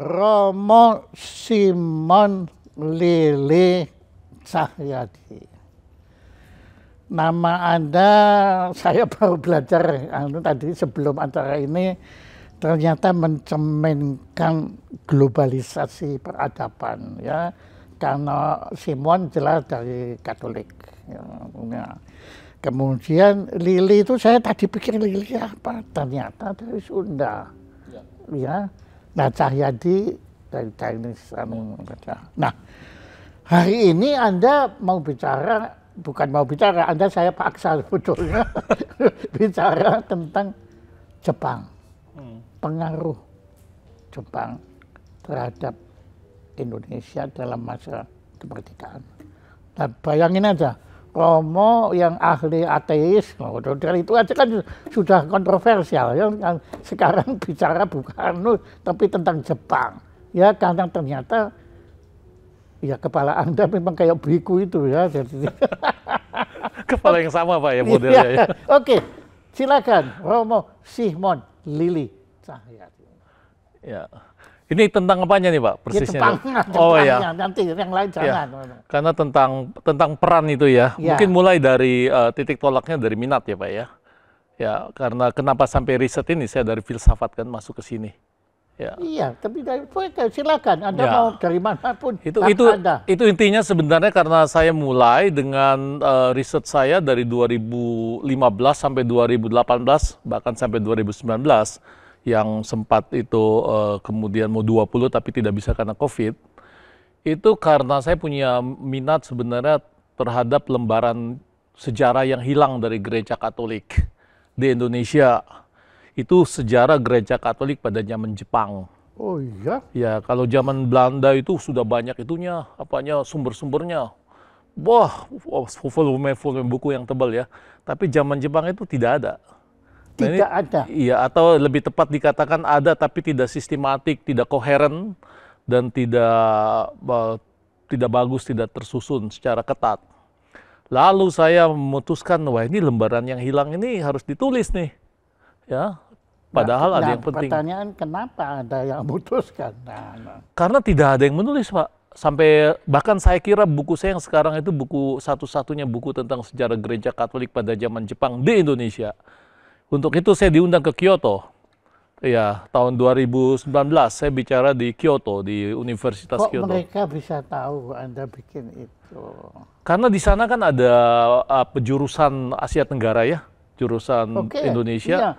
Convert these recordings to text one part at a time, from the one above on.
Romo Simon Lili Cahyadi. Nama Anda saya baru belajar anu tadi sebelum acara ini ternyata mencerminkan globalisasi peradaban ya karena Simon jelas dari Katolik. Ya. ya. kemudian Lili itu saya tadi pikir Lili apa ternyata dari Sunda. ya, ya. Nah Cahyadi dari teknik Islam anu, Nah hari ini Anda mau bicara bukan mau bicara Anda saya paksa sebetulnya bicara tentang Jepang hmm. pengaruh Jepang terhadap Indonesia dalam masa kemerdekaan. Nah bayangin aja Romo yang ahli ateis, oh, dari itu aja kan sudah kontroversial ya. Kan sekarang bicara bukan tapi tentang Jepang ya karena ternyata ya kepala anda memang kayak beriku itu ya. Jadi, kepala yang sama pak ya modelnya. Iya. Ya. ya. Oke, silakan Romo Sihmon Lili Cahyati. Ya. Ini tentang apanya nih Pak ya, persisnya? Ya, oh ya. Nanti yang lain iya. jangan. Ya. Karena tentang tentang peran itu ya. ya. Mungkin mulai dari uh, titik tolaknya dari minat ya Pak ya. Ya karena kenapa sampai riset ini saya dari filsafat kan masuk ke sini. Ya. Iya, tapi dari silakan Anda ya. mau dari manapun. Itu itu anda. itu intinya sebenarnya karena saya mulai dengan uh, riset saya dari 2015 sampai 2018 bahkan sampai 2019 yang sempat itu uh, kemudian mau 20 tapi tidak bisa karena COVID, itu karena saya punya minat sebenarnya terhadap lembaran sejarah yang hilang dari gereja Katolik di Indonesia. Itu sejarah gereja Katolik pada zaman Jepang. Oh iya? Ya, kalau zaman Belanda itu sudah banyak itunya, apanya sumber-sumbernya. Wah, volume-volume buku yang tebal ya. Tapi zaman Jepang itu tidak ada tidak nah, ini, ada. Iya, atau lebih tepat dikatakan ada tapi tidak sistematik, tidak koheren dan tidak uh, tidak bagus, tidak tersusun secara ketat. Lalu saya memutuskan, wah ini lembaran yang hilang ini harus ditulis nih. Ya, padahal nah, ada nah, yang penting. Pertanyaan kenapa ada yang memutuskan? Nah, nah. Karena tidak ada yang menulis, Pak. Sampai bahkan saya kira buku saya yang sekarang itu buku satu-satunya buku tentang sejarah gereja Katolik pada zaman Jepang di Indonesia untuk itu saya diundang ke Kyoto. Ya, tahun 2019 saya bicara di Kyoto, di Universitas Kok Kyoto. mereka bisa tahu Anda bikin itu? Karena di sana kan ada uh, ah, jurusan Asia Tenggara ya, jurusan okay, Indonesia. Iya.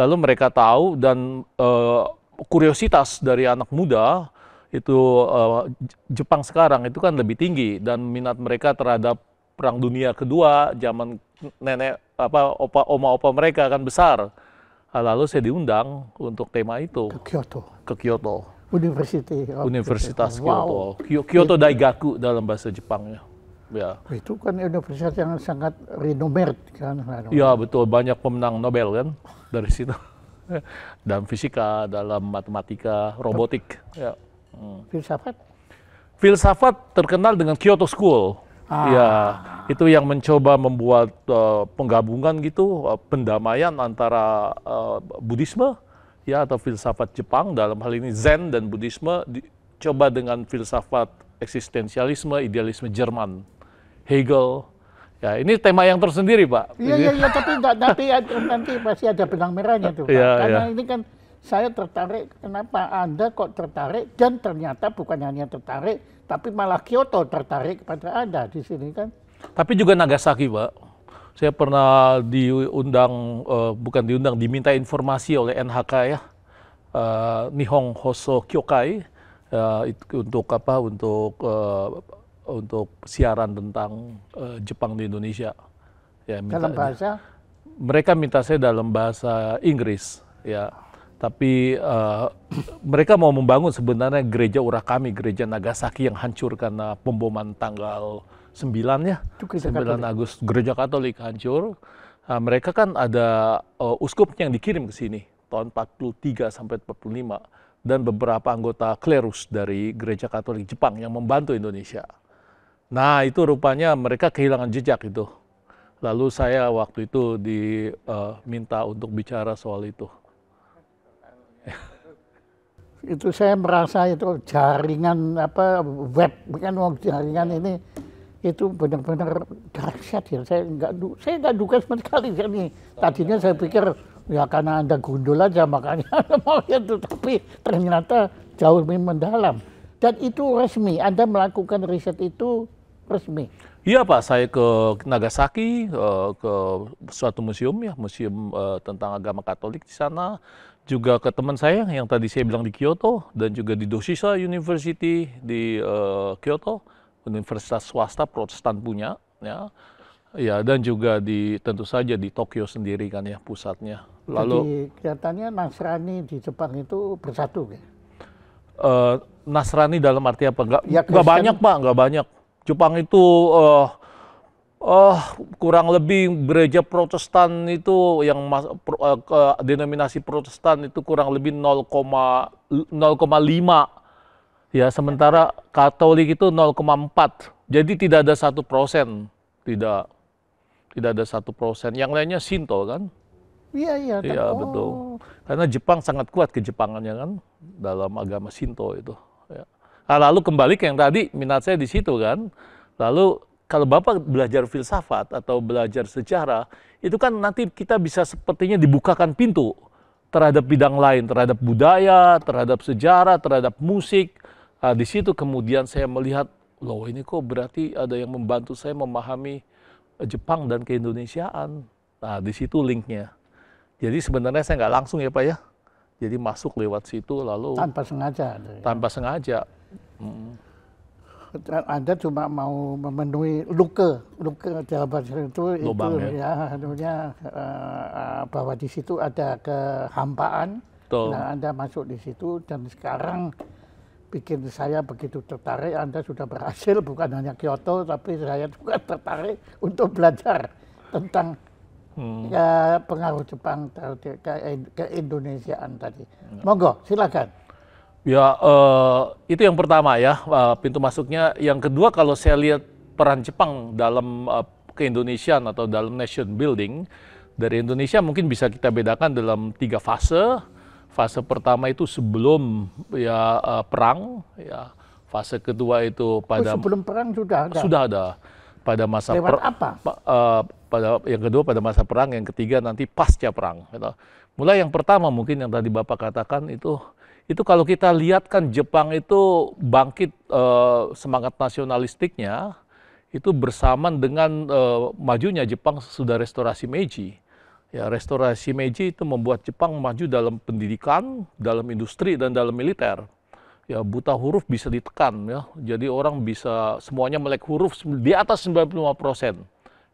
Lalu mereka tahu dan uh, kuriositas dari anak muda itu uh, Jepang sekarang itu kan lebih tinggi dan minat mereka terhadap perang dunia kedua zaman nenek apa opa oma opa mereka akan besar nah, lalu saya diundang untuk tema itu ke Kyoto ke Kyoto University Universitas Kyoto wow. Kyoto, Kyoto Daigaku dalam bahasa Jepangnya ya oh, itu kan universitas yang sangat renomered kan ya betul banyak pemenang Nobel kan dari situ dalam fisika dalam matematika robotik ya hmm. filsafat filsafat terkenal dengan Kyoto School Ya, Ya, itu yang mencoba membuat uh, penggabungan gitu uh, pendamaian antara uh, Buddhisme ya atau filsafat Jepang dalam hal ini Zen dan Buddhisme dicoba dengan filsafat eksistensialisme, idealisme Jerman, Hegel. Ya, ini tema yang tersendiri, Pak. Iya, iya, ya, tapi nanti nanti pasti ada benang merahnya tuh. Pak. Ya, Karena ya. ini kan saya tertarik kenapa Anda kok tertarik dan ternyata bukan hanya tertarik tapi malah Kyoto tertarik kepada Anda di sini kan. Tapi juga Nagasaki, Pak. Saya pernah diundang, uh, bukan diundang, diminta informasi oleh NHK ya, uh, eh, Nihong Hoso Kyokai, uh, eh, itu untuk apa? Untuk uh, untuk siaran tentang uh, Jepang di Indonesia. Ya, minta, dalam bahasa? Mereka minta saya dalam bahasa Inggris, ya tapi uh, mereka mau membangun sebenarnya gereja Urakami, gereja Nagasaki yang hancur karena pemboman tanggal 9 ya, 9 Agustus, gereja Katolik hancur. Uh, mereka kan ada uh, eh, uskup yang dikirim ke sini tahun 43 sampai 45 dan beberapa anggota klerus dari gereja Katolik Jepang yang membantu Indonesia. Nah, itu rupanya mereka kehilangan jejak itu. Lalu saya waktu itu diminta uh, untuk bicara soal itu itu saya merasa itu jaringan apa web kan jaringan iya. ini itu benar-benar dahsyat ya saya nggak saya nggak duga sama sekali ya nih tadinya saya pikir ya karena anda gundul aja makanya anda mau itu tapi ternyata jauh lebih mendalam dan itu resmi anda melakukan riset itu resmi Iya Pak, saya ke Nagasaki, eh, ke suatu museum ya, museum eh, tentang agama Katolik di sana. Juga ke teman saya yang tadi saya bilang di Kyoto dan juga di Doshisa University di eh, Kyoto, universitas swasta Protestan punya ya. Ya, dan juga di tentu saja di Tokyo sendiri kan ya pusatnya. Lalu Jadi, kelihatannya Nasrani di Jepang itu bersatu ya. Uh, Nasrani dalam arti apa? Enggak, ya, banyak Pak, enggak banyak Jepang itu uh, uh, kurang lebih gereja Protestan itu yang mas, pro, uh, ke, denominasi Protestan itu kurang lebih 0,5 ya sementara Katolik itu 0,4 jadi tidak ada satu persen tidak tidak ada satu persen yang lainnya Sinto kan iya iya kan. iya betul oh. karena Jepang sangat kuat ke Jepangannya kan dalam agama Sinto itu Ah, lalu kembali ke yang tadi minat saya di situ kan. Lalu kalau Bapak belajar filsafat atau belajar sejarah, itu kan nanti kita bisa sepertinya dibukakan pintu terhadap bidang lain, terhadap budaya, terhadap sejarah, terhadap musik. Nah, di situ kemudian saya melihat, loh ini kok berarti ada yang membantu saya memahami eh, Jepang dan keindonesiaan. Nah, di situ linknya. Jadi sebenarnya saya nggak langsung ya Pak ya. Jadi masuk lewat situ lalu... Tanpa sengaja. Ya? Tanpa sengaja. Hmm. Anda cuma mau memenuhi luka, luka jawaban itu Lubang, itu ya, ya uh, bahwa di situ ada kehampaan. Nah, Anda masuk di situ dan sekarang bikin saya begitu tertarik. Anda sudah berhasil bukan hanya Kyoto, tapi saya juga tertarik untuk belajar tentang hmm. ya, pengaruh Jepang ke, ke Indonesiaan tadi. Monggo, silakan. Ya, uh, itu yang pertama ya, uh, pintu masuknya. Yang kedua kalau saya lihat peran Jepang dalam uh, keindonesian atau dalam nation building dari Indonesia mungkin bisa kita bedakan dalam tiga fase. Fase pertama itu sebelum ya uh, perang, ya. Fase kedua itu pada oh, sebelum perang sudah ada. Sudah ada. Pada masa Lewat per, apa? Pa, uh, pada yang kedua pada masa perang, yang ketiga nanti pasca perang gitu. Mulai yang pertama mungkin yang tadi Bapak katakan itu itu kalau kita lihat kan Jepang itu bangkit uh, semangat nasionalistiknya itu bersamaan dengan uh, majunya Jepang sudah restorasi Meiji. Ya, restorasi Meiji itu membuat Jepang maju dalam pendidikan, dalam industri dan dalam militer. Ya, buta huruf bisa ditekan ya. Jadi orang bisa semuanya melek huruf di atas 95%.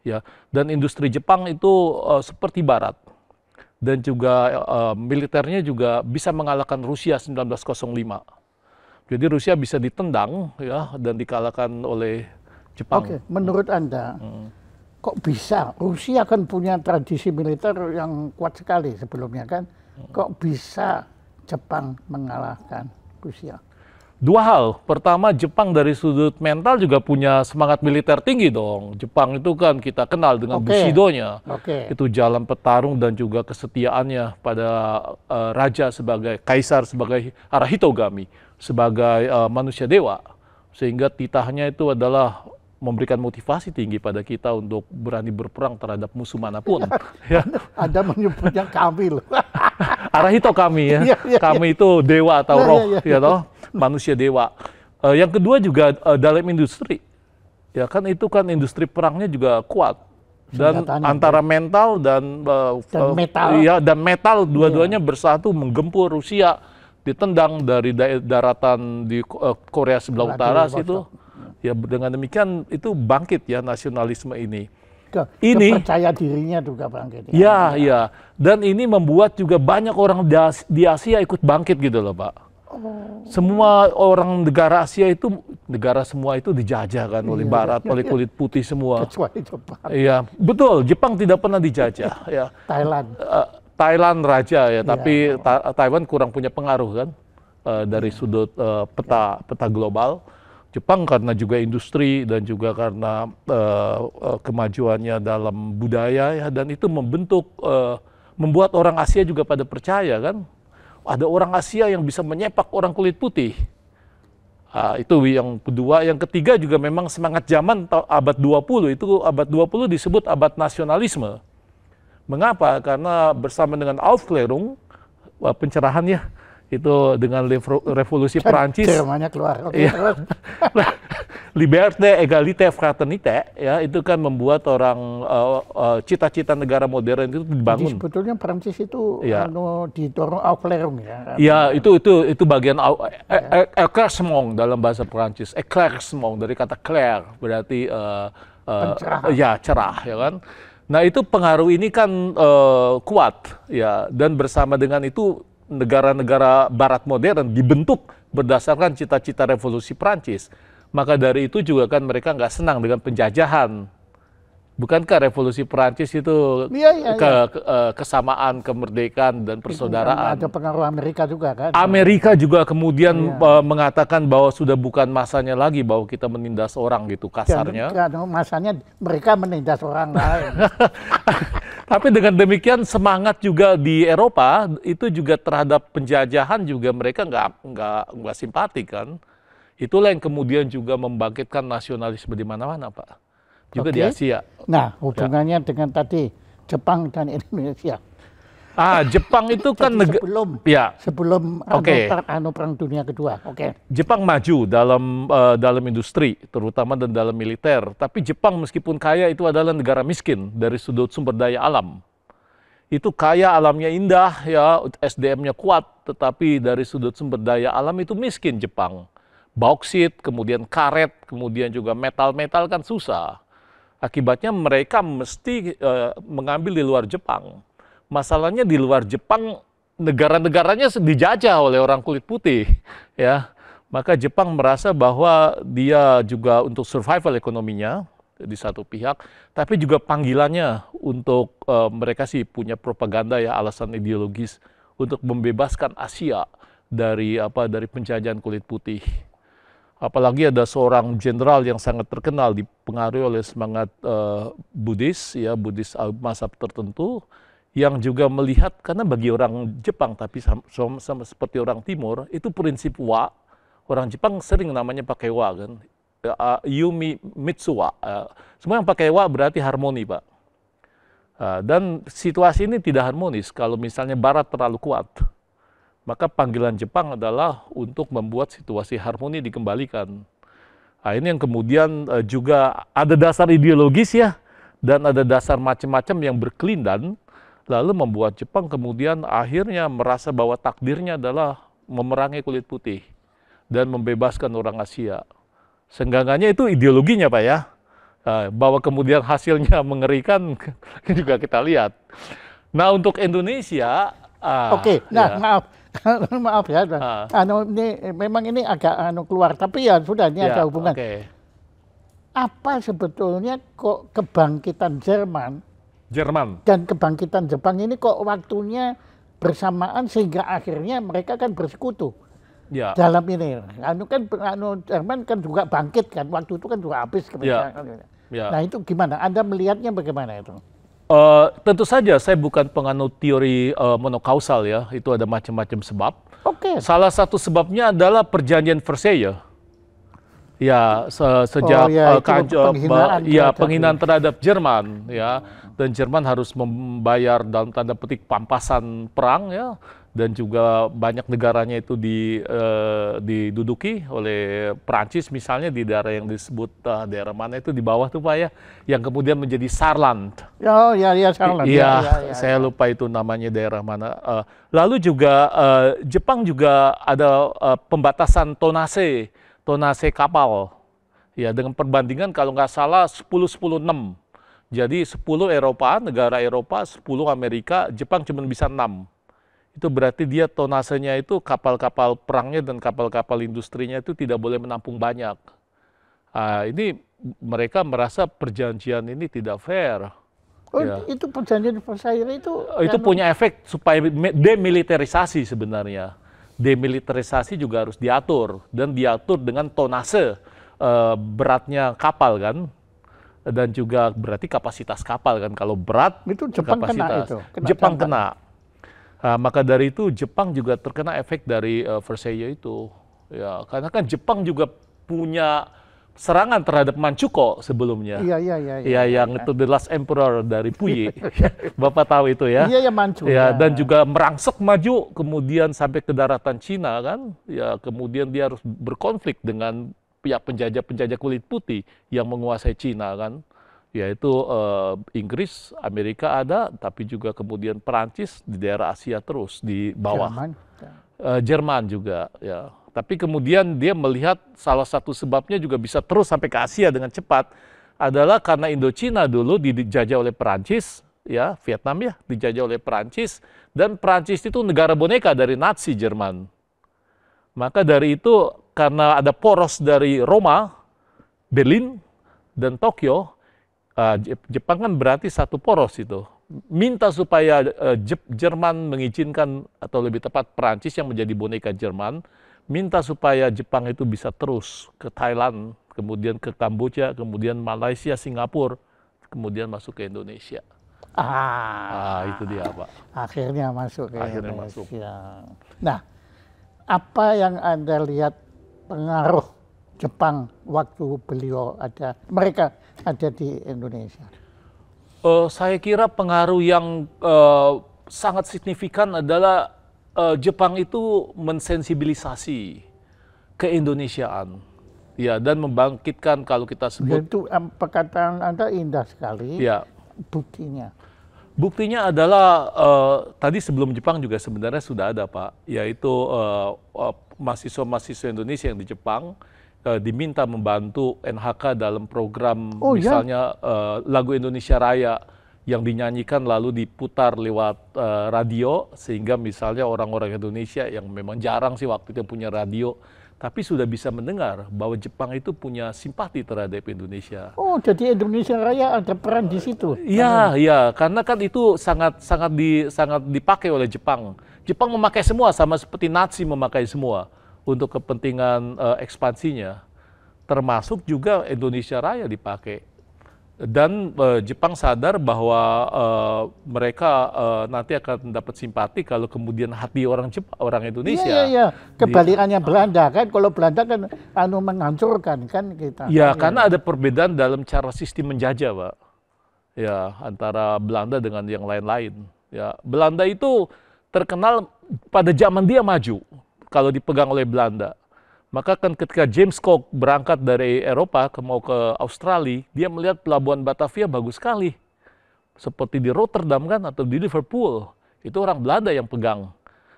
Ya, dan industri Jepang itu uh, seperti barat dan juga uh, militernya juga bisa mengalahkan Rusia 1905. Jadi Rusia bisa ditendang ya dan dikalahkan oleh Jepang. Oke, menurut Anda hmm. kok bisa Rusia kan punya tradisi militer yang kuat sekali sebelumnya kan? Hmm. Kok bisa Jepang mengalahkan Rusia? dua hal. Pertama, Jepang dari sudut mental juga punya semangat militer tinggi dong. Jepang itu kan kita kenal dengan okay. Bushido-nya. Okay. Itu jalan petarung dan juga kesetiaannya pada uh, raja sebagai kaisar sebagai Arahitogami, sebagai uh, manusia dewa. Sehingga titahnya itu adalah memberikan motivasi tinggi pada kita untuk berani berperang terhadap musuh manapun. ya. Anda menyebutnya kami loh. Arahito ya. iya, iya, iya. kami ya. ya, ya kami ya. itu dewa atau nah, roh ya, ya. ya toh manusia dewa. Uh, yang kedua juga uh, dalam industri, ya kan itu kan industri perangnya juga kuat dan Senjataan antara itu. mental dan, uh, dan metal, dan iya. metal dua-duanya iya. bersatu menggempur Rusia ditendang dari da daratan di uh, Korea sebelah utara situ. Ya dengan demikian itu bangkit ya nasionalisme ini ke, ini percaya dirinya juga bangkit. Ya, ya, ya. Dan ini membuat juga banyak orang di Asia ikut bangkit gitu loh, Pak. Oh. Semua orang negara Asia itu negara semua itu dijajah kan iya, oleh iya, Barat, iya, oleh iya. kulit putih semua. Kecuali Jepang. Iya, betul. Jepang tidak pernah dijajah. ya. Thailand. Uh, Thailand raja ya, iya, tapi ta Taiwan kurang punya pengaruh kan uh, dari sudut uh, peta peta global. Jepang karena juga industri dan juga karena uh, uh, kemajuannya dalam budaya ya dan itu membentuk uh, membuat orang Asia juga pada percaya kan ada orang Asia yang bisa menyepak orang kulit putih. Uh, itu yang kedua. Yang ketiga juga memang semangat zaman abad 20. Itu abad 20 disebut abad nasionalisme. Mengapa? Karena bersama dengan Aufklärung, ah, pencerahannya, itu dengan revolusi kan Perancis. Jermannya keluar. Okay, ya. Liberté, égalité, fraternité, ya itu kan membuat orang eh, eh, cita-cita uh, uh, negara modern itu dibangun. Jadi sebetulnya Perancis itu ya. anu didorong Auclerung ya. Ya itu itu itu bagian e, e, ya. E, éclaircissement dalam bahasa Perancis. Éclaircissement dari kata clair berarti uh, uh, ya cerah ya kan. Nah itu pengaruh ini kan uh, kuat ya dan bersama dengan itu negara-negara barat modern dibentuk berdasarkan cita-cita revolusi Prancis. Maka dari itu juga kan mereka nggak senang dengan penjajahan. Bukankah revolusi Prancis itu ya, ya, ke, ya. Ke, eh, kesamaan kemerdekaan dan iya, persaudaraan? Ada pengaruh Amerika juga kan? Amerika juga kemudian ya. mengatakan bahwa sudah bukan masanya lagi bahwa kita menindas orang gitu kasarnya. Dan, masanya mereka menindas orang lain. Tapi dengan demikian semangat juga di Eropa itu juga terhadap penjajahan juga mereka nggak nggak nggak simpati kan. Itulah yang kemudian juga membangkitkan nasionalisme di mana-mana Pak. Juga okay. di Asia. Nah ya. hubungannya ya. dengan tadi Jepang dan Indonesia. Ah, Jepang itu kan negara sebelum ya. sebelum okay. anu, perang dunia kedua. Oke. Okay. Jepang maju dalam uh, dalam industri, terutama dan dalam militer. Tapi Jepang meskipun kaya itu adalah negara miskin dari sudut sumber daya alam. Itu kaya alamnya indah ya, SDM-nya kuat, tetapi dari sudut sumber daya alam itu miskin Jepang. Bauksit, kemudian karet, kemudian juga metal-metal kan susah. Akibatnya mereka mesti uh, mengambil di luar Jepang masalahnya di luar Jepang negara-negaranya dijajah oleh orang kulit putih ya maka Jepang merasa bahwa dia juga untuk survival ekonominya di satu pihak tapi juga panggilannya untuk uh, mereka sih punya propaganda ya alasan ideologis untuk membebaskan Asia dari apa dari penjajahan kulit putih apalagi ada seorang jenderal yang sangat terkenal dipengaruhi oleh semangat uh, Buddhis ya Buddhis masa tertentu yang juga melihat karena bagi orang Jepang tapi sama, sama, sama seperti orang Timur itu prinsip wa orang Jepang sering namanya pakai wa kan uh, Yumi Mitsuwa uh, semua yang pakai wa berarti harmoni pak uh, dan situasi ini tidak harmonis kalau misalnya Barat terlalu kuat maka panggilan Jepang adalah untuk membuat situasi harmoni dikembalikan nah, ini yang kemudian uh, juga ada dasar ideologis ya dan ada dasar macam-macam yang berkelindan lalu membuat Jepang kemudian akhirnya merasa bahwa takdirnya adalah memerangi kulit putih dan membebaskan orang Asia. Senggangannya itu ideologinya Pak ya, eh, bahwa kemudian hasilnya mengerikan juga kita lihat. Nah untuk Indonesia, ah, oke, okay. nah ya. maaf, maaf ya, ah. anu ini memang ini agak anu keluar, tapi ya sudah ini ya, ada hubungan. Okay. Apa sebetulnya kok kebangkitan Jerman Jerman. Dan kebangkitan Jepang ini kok waktunya bersamaan sehingga akhirnya mereka kan bersekutu. Ya. Dalam ini, anu kan anu Jerman kan juga bangkit kan waktu itu kan juga habis Ya. Ya. Nah itu gimana? Anda melihatnya bagaimana itu? Uh, tentu saja saya bukan penganut teori uh, monokausal ya, itu ada macam-macam sebab. Oke. Okay. Salah satu sebabnya adalah perjanjian Versailles. Ya, se sejak oh, ya, uh, penghinaan, ya, penghinaan terhadap Jerman ya dan Jerman harus membayar dalam tanda petik pampasan perang ya dan juga banyak negaranya itu di, uh, diduduki oleh Prancis misalnya di daerah yang disebut uh, daerah mana itu di bawah tuh pak ya yang kemudian menjadi Saarland. Oh ya ya Saarland. Iya ya, ya, ya, saya ya. lupa itu namanya daerah mana. Uh, lalu juga uh, Jepang juga ada uh, pembatasan tonase tonase kapal ya dengan perbandingan kalau nggak salah sepuluh sepuluh enam. Jadi 10 Eropa, negara Eropa, 10 Amerika, Jepang cuma bisa 6. Itu berarti dia tonasenya itu kapal-kapal perangnya dan kapal-kapal industrinya itu tidak boleh menampung banyak. Uh, ini mereka merasa perjanjian ini tidak fair. Oh, ya. itu perjanjian Versailles itu oh, itu punya efek supaya demilitarisasi sebenarnya. Demilitarisasi juga harus diatur dan diatur dengan tonase uh, beratnya kapal kan dan juga berarti kapasitas kapal kan kalau berat itu Jepang kapasitas. kena itu. Kena Jepang kena. Nah, maka dari itu Jepang juga terkena efek dari uh, Versailles itu. Ya, karena kan Jepang juga punya serangan terhadap Manchukuo sebelumnya. Iya iya iya. Iya ya, yang ya. itu the last emperor dari Puyi. Iya, iya. Bapak tahu itu ya. Iya iya Manchuko, Ya, ya dan juga merangsek maju kemudian sampai ke daratan Cina kan. Ya kemudian dia harus berkonflik dengan pihak penjajah-penjajah kulit putih yang menguasai Cina kan yaitu uh, Inggris, Amerika ada, tapi juga kemudian Perancis di daerah Asia terus di bawah Jerman, uh, Jerman juga ya. Tapi kemudian dia melihat salah satu sebabnya juga bisa terus sampai ke Asia dengan cepat adalah karena Indochina dulu dijajah oleh Perancis, ya Vietnam ya dijajah oleh Perancis dan Perancis itu negara boneka dari Nazi Jerman maka dari itu karena ada poros dari Roma, Berlin, dan Tokyo, eh, Jepang kan berarti satu poros itu. Minta supaya eh, Jerman mengizinkan atau lebih tepat Perancis yang menjadi boneka Jerman, minta supaya Jepang itu bisa terus ke Thailand, kemudian ke Kamboja, kemudian Malaysia, Singapura, kemudian masuk ke Indonesia. Ah, ah itu dia Pak. Akhirnya masuk ke Akhirnya Indonesia. Masuk. Nah, apa yang Anda lihat pengaruh Jepang waktu beliau ada mereka ada di Indonesia? Uh, saya kira pengaruh yang uh, sangat signifikan adalah uh, Jepang itu mensensibilisasi keindonesiaan. Ya, dan membangkitkan kalau kita sebut. Itu perkataan Anda indah sekali. Ya. Buktinya Buktinya adalah uh, tadi sebelum Jepang juga sebenarnya sudah ada Pak, yaitu uh, mahasiswa-mahasiswa Indonesia yang di Jepang uh, diminta membantu NHK dalam program oh, iya? misalnya ya? uh, lagu Indonesia Raya yang dinyanyikan lalu diputar lewat uh, radio sehingga misalnya orang-orang Indonesia yang memang jarang sih waktu itu punya radio tapi sudah bisa mendengar bahwa Jepang itu punya simpati terhadap Indonesia. Oh, jadi Indonesia Raya ada peran di situ? Iya, iya, karena kan itu sangat sangat di sangat dipakai oleh Jepang. Jepang memakai semua sama seperti Nazi memakai semua untuk kepentingan uh, ekspansinya. Termasuk juga Indonesia Raya dipakai dan uh, Jepang sadar bahwa uh, mereka uh, nanti akan dapat simpati kalau kemudian hati orang Jepang, orang Indonesia. Iya, iya, iya. Kebalikannya di, Belanda kan, kalau Belanda kan anu menghancurkan kan kita. Ya, kan, karena ya. ada perbedaan dalam cara sistem menjajah, Pak. Ya, antara Belanda dengan yang lain-lain. Ya, Belanda itu terkenal pada zaman dia maju kalau dipegang oleh Belanda. Maka kan ketika James Cook berangkat dari Eropa ke mau ke Australia, dia melihat pelabuhan Batavia bagus sekali. Seperti di Rotterdam kan atau di Liverpool. Itu orang Belanda yang pegang.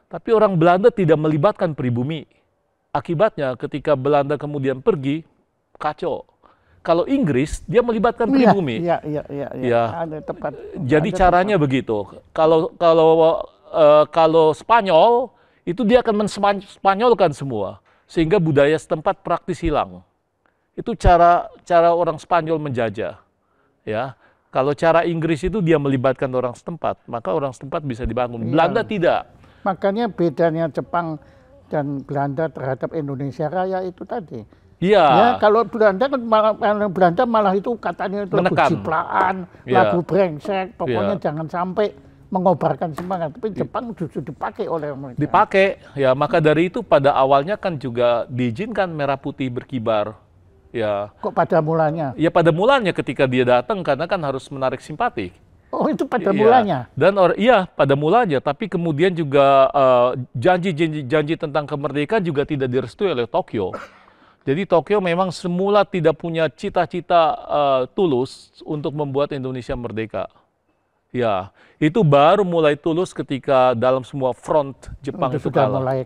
Tapi orang Belanda tidak melibatkan pribumi. Akibatnya ketika Belanda kemudian pergi, kacau. Kalau Inggris dia melibatkan iya, pribumi. Iya, iya, iya, iya, Ya. Ada tepat. Jadi ada caranya tepat. begitu. Kalau kalau uh, kalau Spanyol itu dia akan menspanyolkan semua sehingga budaya setempat praktis hilang. Itu cara cara orang Spanyol menjajah. Ya. Kalau cara Inggris itu dia melibatkan orang setempat, maka orang setempat bisa dibangun. Iya. Belanda tidak. Makanya bedanya Jepang dan Belanda terhadap Indonesia Raya itu tadi. Iya. Ya, kalau Belanda kan malah, Belanda malah itu katanya itu lagu ciplaan, iya. lagu brengsek, pokoknya iya. jangan sampai mengobarkan semangat, tapi Jepang justru dipakai oleh mereka. Dipakai, ya maka dari itu pada awalnya kan juga diizinkan merah putih berkibar. Ya. Kok pada mulanya? Ya pada mulanya ketika dia datang karena kan harus menarik simpati. Oh itu pada ya. mulanya. Dan or, iya pada mulanya, tapi kemudian juga janji-janji eh, uh, tentang kemerdekaan juga tidak direstui oleh Tokyo. Jadi Tokyo memang semula tidak punya cita-cita uh, tulus untuk membuat Indonesia merdeka. Ya, itu baru mulai tulus ketika dalam semua front Jepang itu, itu sudah kalah. mulai ya,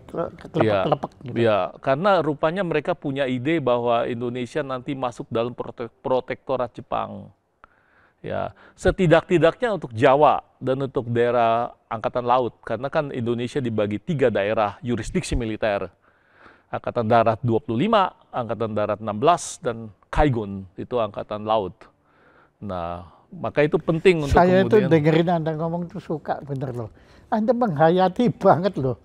kelepek-kelepek. Ya, gitu. ya, karena rupanya mereka punya ide bahwa Indonesia nanti masuk dalam protek protektorat Jepang. Ya, setidak-tidaknya untuk Jawa dan untuk daerah Angkatan Laut, karena kan Indonesia dibagi tiga daerah yurisdiksi militer. Angkatan Darat 25, Angkatan Darat 16, dan Kaigun, itu Angkatan Laut. Nah, maka itu penting untuk Saya kemudian... itu dengerin Anda ngomong itu suka bener loh. Anda menghayati banget loh.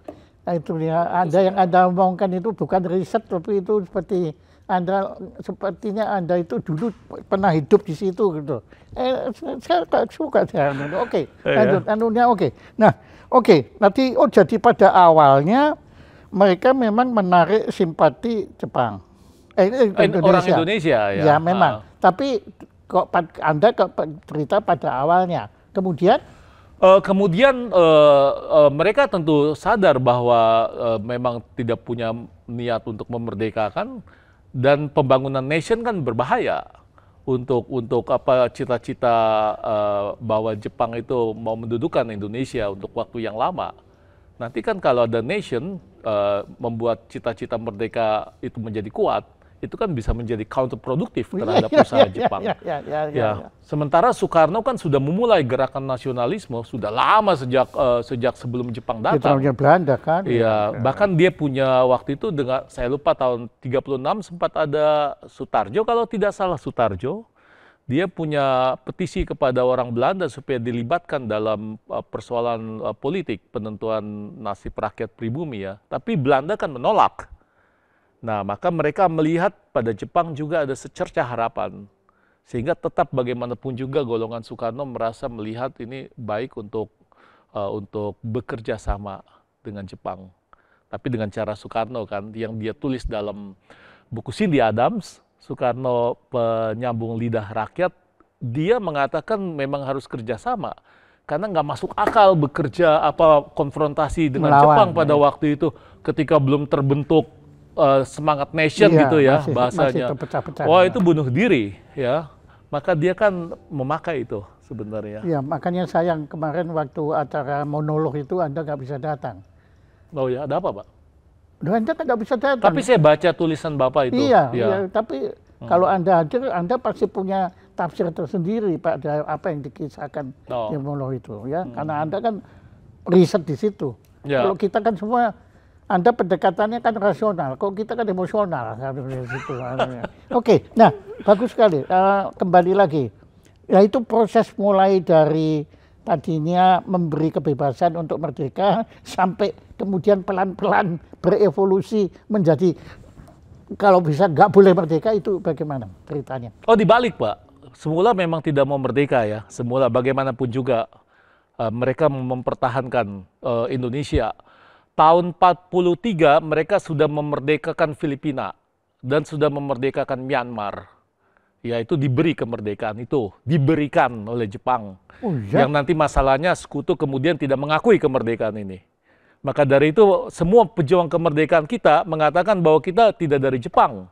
Nah, itu ya, ada yang Anda omongkan itu bukan riset, tapi itu seperti Anda, sepertinya Anda itu dulu pernah hidup di situ gitu. Eh, saya suka saya. Oke, okay, iya. lanjut. Anunya oke. Okay. Nah, oke. Okay. Nanti, oh jadi pada awalnya mereka memang menarik simpati Jepang. Eh, eh, eh Indonesia. Orang Indonesia ya. Ya memang. Ah. Tapi kok Anda ke, cerita pada awalnya. Kemudian Uh, kemudian uh, uh, mereka tentu sadar bahwa uh, memang tidak punya niat untuk memerdekakan dan pembangunan nation kan berbahaya untuk untuk apa cita-cita uh, bahwa Jepang itu mau mendudukan Indonesia untuk waktu yang lama. Nanti kan kalau ada nation uh, membuat cita-cita merdeka itu menjadi kuat, itu kan bisa menjadi counterproduktif iya, terhadap yeah, usaha iya, Jepang. Yeah, yeah, yeah, yeah, ya. Iya. Sementara Soekarno kan sudah memulai gerakan nasionalisme sudah lama sejak uh, sejak sebelum Jepang datang. Jepang Belanda kan. Iya, ya. bahkan dia punya waktu itu dengan saya lupa tahun 36 sempat ada Sutarjo kalau tidak salah Sutarjo dia punya petisi kepada orang Belanda supaya dilibatkan dalam eh, persoalan eh, politik penentuan nasib rakyat pribumi ya. Tapi Belanda kan menolak Nah, maka mereka melihat pada Jepang juga ada secerca harapan. Sehingga tetap bagaimanapun juga golongan Soekarno merasa melihat ini baik untuk uh, untuk bekerja sama dengan Jepang. Tapi dengan cara Soekarno kan, yang dia tulis dalam buku Cindy Adams, Soekarno penyambung lidah rakyat, dia mengatakan memang harus kerjasama karena nggak masuk akal bekerja apa konfrontasi dengan Melawan, Jepang pada ya. waktu itu ketika belum terbentuk uh, semangat nation iya, gitu ya masih, bahasanya. Masih pecah -pecah, Wah itu bunuh diri ya. Maka dia kan memakai itu sebenarnya. Iya makanya sayang kemarin waktu acara monolog itu Anda nggak bisa datang. Oh ya ada apa Pak? anda kan nggak bisa datang. Tapi saya baca tulisan Bapak itu. Iya, ya. iya tapi hmm. kalau Anda hadir, Anda pasti punya tafsir tersendiri Pak dari apa yang dikisahkan oh. di monolog itu. ya. Hmm. Karena Anda kan riset di situ. Ya. Kalau kita kan semua anda pendekatannya kan rasional, kok kita kan emosional Oke, gitu, okay. Oke, nah bagus sekali. Uh, kembali lagi, yaitu nah, proses mulai dari tadinya memberi kebebasan untuk merdeka sampai kemudian pelan-pelan berevolusi menjadi kalau bisa nggak boleh merdeka itu bagaimana ceritanya? Oh dibalik pak, semula memang tidak mau merdeka ya, semula bagaimanapun juga uh, mereka mempertahankan uh, Indonesia tahun 43 mereka sudah memerdekakan Filipina dan sudah memerdekakan Myanmar. Yaitu diberi kemerdekaan itu, diberikan oleh Jepang. Oh, ya? Yang nanti masalahnya sekutu kemudian tidak mengakui kemerdekaan ini. Maka dari itu semua pejuang kemerdekaan kita mengatakan bahwa kita tidak dari Jepang.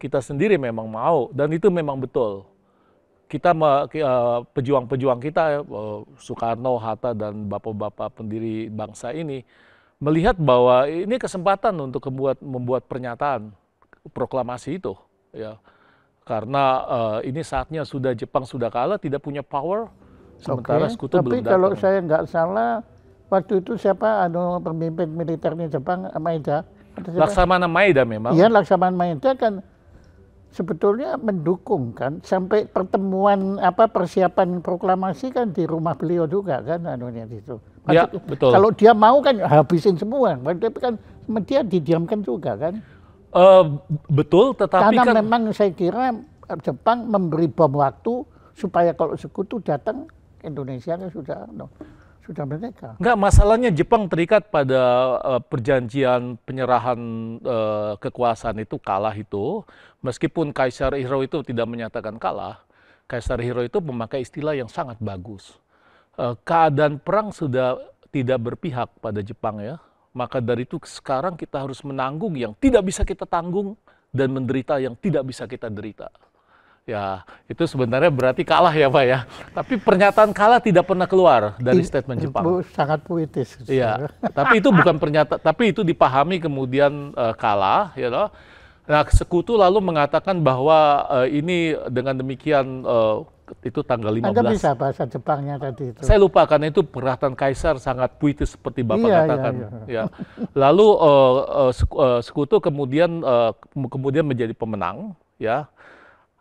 Kita sendiri memang mau dan itu memang betul. Kita eh, pejuang-pejuang kita eh, Soekarno, Hatta dan bapak-bapak pendiri bangsa ini melihat bahwa ini kesempatan untuk membuat membuat pernyataan proklamasi itu ya karena uh, ini saatnya sudah Jepang sudah kalah tidak punya power sementara sekutu tapi belum datang. kalau saya nggak salah waktu itu siapa anu pemimpin militernya Jepang Maeda Laksamana Maeda memang iya Laksamana Maeda kan sebetulnya mendukung kan sampai pertemuan apa persiapan proklamasi kan di rumah beliau juga kan anunya itu Kan ya, betul. Kalau dia mau kan habisin semua, tapi kan dia didiamkan juga kan. Uh, betul, tetapi Karena kan... memang saya kira Jepang memberi bom waktu supaya kalau sekutu datang Indonesia kan sudah no, sudah merdeka. Enggak, masalahnya Jepang terikat pada uh, perjanjian penyerahan uh, kekuasaan itu kalah itu, meskipun Kaisar Hiro itu tidak menyatakan kalah. Kaisar Hiro itu memakai istilah yang sangat bagus. Eh, keadaan perang sudah tidak berpihak pada Jepang ya. Maka dari itu sekarang kita harus menanggung yang tidak bisa kita tanggung dan menderita yang tidak bisa kita derita. Ya, itu sebenarnya berarti kalah ya Pak ya. Tapi pernyataan kalah tidak pernah keluar dari statement Jepang. Sangat puitis. Iya, tapi itu bukan pernyataan, tapi itu dipahami kemudian uh, kalah, ya you know. Nah, sekutu lalu mengatakan bahwa uh, ini dengan demikian uh, itu tanggal 15. Anda bisa bahasa Jepangnya tadi itu. Saya lupa karena itu perhatian kaisar sangat puitis seperti Bapak iya, iya katakan. Iya, iya. Ya. Lalu uh, uh, sekutu kemudian uh, kemudian menjadi pemenang, ya.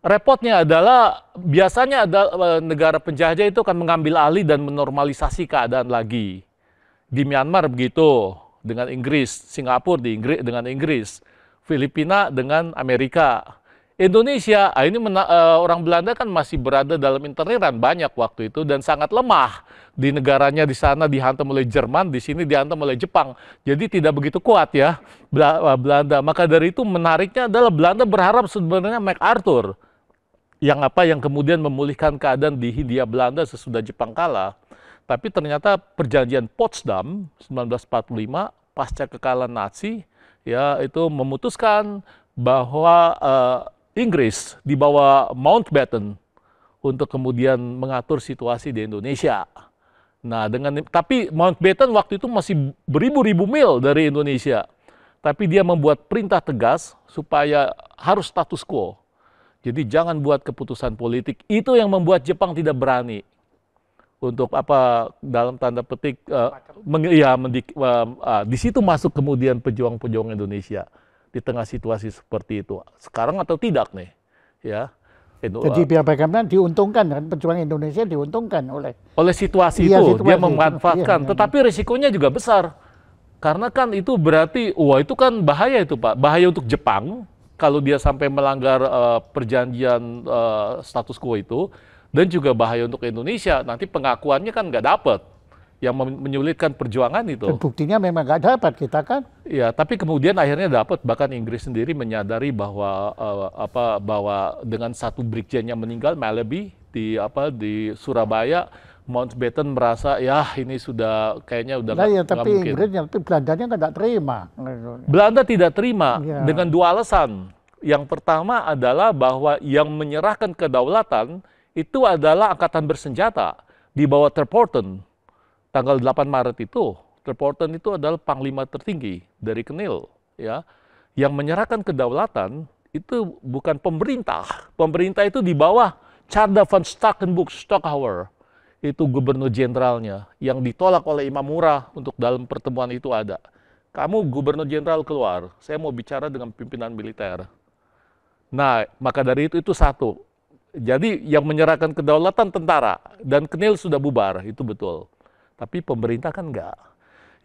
Repotnya adalah biasanya ada negara penjajah itu akan mengambil alih dan menormalisasi keadaan lagi. Di Myanmar begitu dengan Inggris, Singapura di Inggris dengan Inggris, Filipina dengan Amerika. Indonesia, ah, ini mena, uh, orang Belanda kan masih berada dalam interiran banyak waktu itu dan sangat lemah di negaranya di sana dihantam oleh Jerman, di sini dihantam oleh Jepang. Jadi tidak begitu kuat ya eh, Belanda. Maka dari itu menariknya adalah Belanda berharap sebenarnya MacArthur yang apa yang kemudian memulihkan keadaan di Hindia Belanda sesudah Jepang kalah. Tapi ternyata perjanjian Potsdam 1945 pasca kekalahan Nazi ya itu memutuskan bahwa uh, Inggris di bawah Mountbatten untuk kemudian mengatur situasi di Indonesia. Nah, dengan tapi Mountbatten waktu itu masih beribu-ribu mil dari Indonesia. Tapi dia membuat perintah tegas supaya harus status quo. Jadi jangan buat keputusan politik. Itu yang membuat Jepang tidak berani untuk apa dalam tanda petik uh, eh, meng, ya mendik, uh, uh, di situ masuk kemudian pejuang-pejuang Indonesia di tengah situasi seperti itu sekarang atau tidak nih ya itu, Jadi biar eh, bagaimana diuntungkan kan pejuang Indonesia diuntungkan oleh oleh situasi iya, itu situasi dia memanfaatkan, iya, iya. tetapi iya. risikonya juga besar karena kan itu berarti wah itu kan bahaya itu pak, bahaya untuk Jepang kalau dia sampai melanggar uh, perjanjian uh, status quo itu dan juga bahaya untuk Indonesia nanti pengakuannya kan nggak dapet yang menyulitkan perjuangan itu. Dan buktinya memang nggak dapat kita kan? Iya, tapi kemudian akhirnya dapat. Bahkan Inggris sendiri menyadari bahwa uh, apa bahwa dengan satu brigjen yang meninggal Malaby di apa di Surabaya Mountbatten merasa ya ini sudah kayaknya udah nah, ya, mungkin. tapi Inggris, mungkin. Inggrisnya, tapi Belandanya nggak terima. Belanda tidak terima ya. dengan dua alasan. Yang pertama adalah bahwa yang menyerahkan kedaulatan itu adalah angkatan bersenjata di bawah Terporten tanggal 8 Maret itu terporten itu adalah panglima tertinggi dari Kenil ya yang menyerahkan kedaulatan itu bukan pemerintah. Pemerintah itu di bawah Charda van Stakenburg Stockhauer itu gubernur jenderalnya yang ditolak oleh Imam Murah untuk dalam pertemuan itu ada. Kamu gubernur jenderal keluar, saya mau bicara dengan pimpinan militer. Nah, maka dari itu itu satu. Jadi yang menyerahkan kedaulatan tentara dan Kenil sudah bubar, itu betul. Tapi pemerintah kan enggak.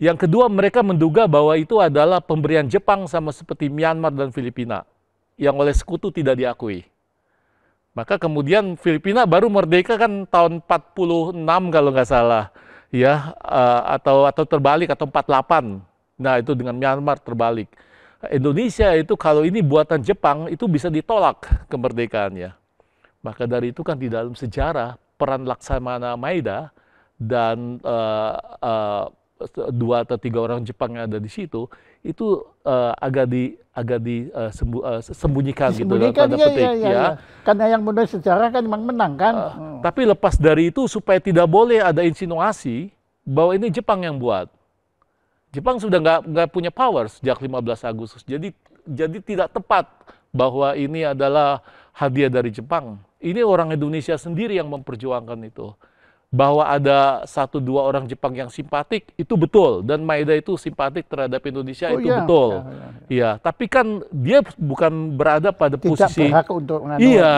Yang kedua mereka menduga bahwa itu adalah pemberian Jepang sama seperti Myanmar dan Filipina yang oleh sekutu tidak diakui. Maka kemudian Filipina baru merdeka kan tahun 46 kalau nggak salah ya eh, atau atau terbalik atau 48. Nah, itu dengan Myanmar terbalik. Indonesia itu kalau ini buatan Jepang itu bisa ditolak kemerdekaannya. Maka dari itu kan di dalam sejarah peran Laksamana Maeda dan uh, uh, dua atau tiga orang Jepang yang ada di situ itu uh, agak di agak disembunyikan uh, sembu, uh, gitu dalam tanda iya, petik iya, ya. Iya. Karena yang menulis sejarah kan memang menang kan. Uh, hmm. Tapi lepas dari itu supaya tidak boleh ada insinuasi bahwa ini Jepang yang buat. Jepang sudah nggak nggak punya power sejak 15 Agustus. Jadi jadi tidak tepat bahwa ini adalah hadiah dari Jepang. Ini orang Indonesia sendiri yang memperjuangkan itu bahwa ada satu dua orang Jepang yang simpatik itu betul dan Maeda itu simpatik terhadap Indonesia oh, itu iya. betul. Iya, iya, iya. Ya, tapi kan dia bukan berada pada Tidak posisi berhak untuk Iya.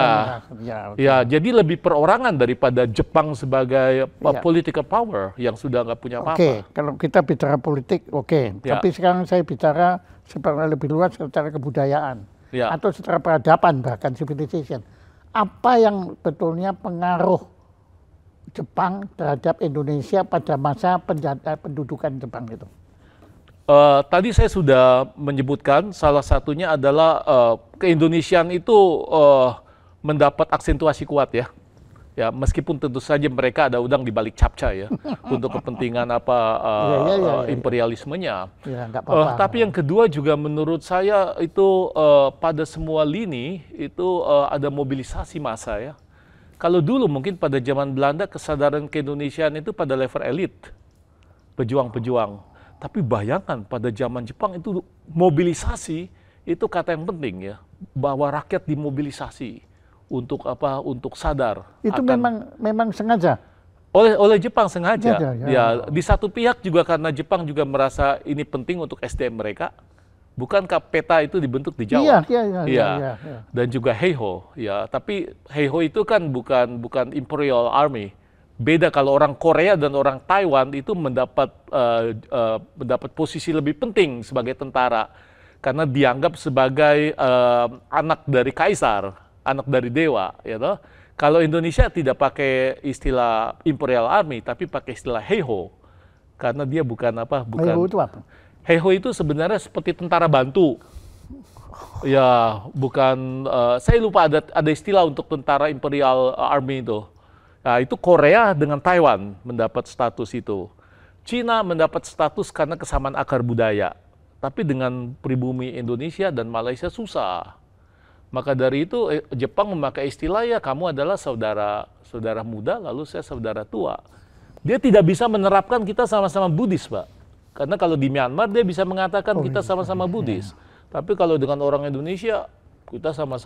Iya, ya, jadi lebih perorangan daripada Jepang sebagai eh, iya. political power yang sudah nggak punya apa-apa. Oke, okay. kalau kita bicara politik oke, okay. ya. tapi sekarang saya bicara sebenarnya lebih luas secara kebudayaan ya. atau secara peradaban bahkan civilization. Apa yang betulnya pengaruh Jepang terhadap Indonesia pada masa eh, pendudukan Jepang itu? Uh, tadi saya sudah menyebutkan salah satunya adalah uh, keindonesian itu uh, mendapat aksentuasi kuat ya. Ya, meskipun tentu saja mereka ada udang di balik capca ya untuk kepentingan apa uh, ya, ya, ya, ya. imperialismenya. Ya, apa -apa. Uh, tapi yang kedua juga menurut saya itu uh, pada semua lini itu uh, ada mobilisasi massa ya. Kalau dulu mungkin pada zaman Belanda kesadaran keindonesiaan itu pada level elit, pejuang-pejuang. Tapi bayangkan pada zaman Jepang itu mobilisasi itu kata yang penting ya, bahwa rakyat dimobilisasi untuk apa? Untuk sadar. Itu akan, memang memang sengaja oleh oleh Jepang sengaja. sengaja ya. ya di satu pihak juga karena Jepang juga merasa ini penting untuk SDM mereka Bukankah peta itu dibentuk di Jawa? Iya, iya, iya, iya. iya. iya, iya. Dan juga Heiho, ya. Tapi Heiho itu kan bukan bukan Imperial Army. Beda kalau orang Korea dan orang Taiwan itu mendapat uh, uh, mendapat posisi lebih penting sebagai tentara karena dianggap sebagai uh, anak dari kaisar, anak dari dewa, ya you Kalau Indonesia tidak pakai istilah Imperial Army tapi pakai istilah Heiho karena dia bukan apa bukan Heiho itu apa? Heho itu sebenarnya seperti tentara bantu. Ya, bukan uh, saya lupa ada ada istilah untuk tentara Imperial eh, Army itu. Nah, itu Korea dengan Taiwan mendapat status itu. Cina mendapat status karena kesamaan akar budaya. Tapi dengan pribumi Indonesia dan Malaysia susah. Maka dari itu eh, Jepang memakai istilah ya kamu adalah saudara saudara muda lalu saya saudara tua. Dia tidak bisa menerapkan kita sama-sama Buddhis, Pak karena kalau di Myanmar dia bisa mengatakan oh, kita iya, sama-sama iya. Buddhis. Tapi kalau dengan orang Indonesia, kita sama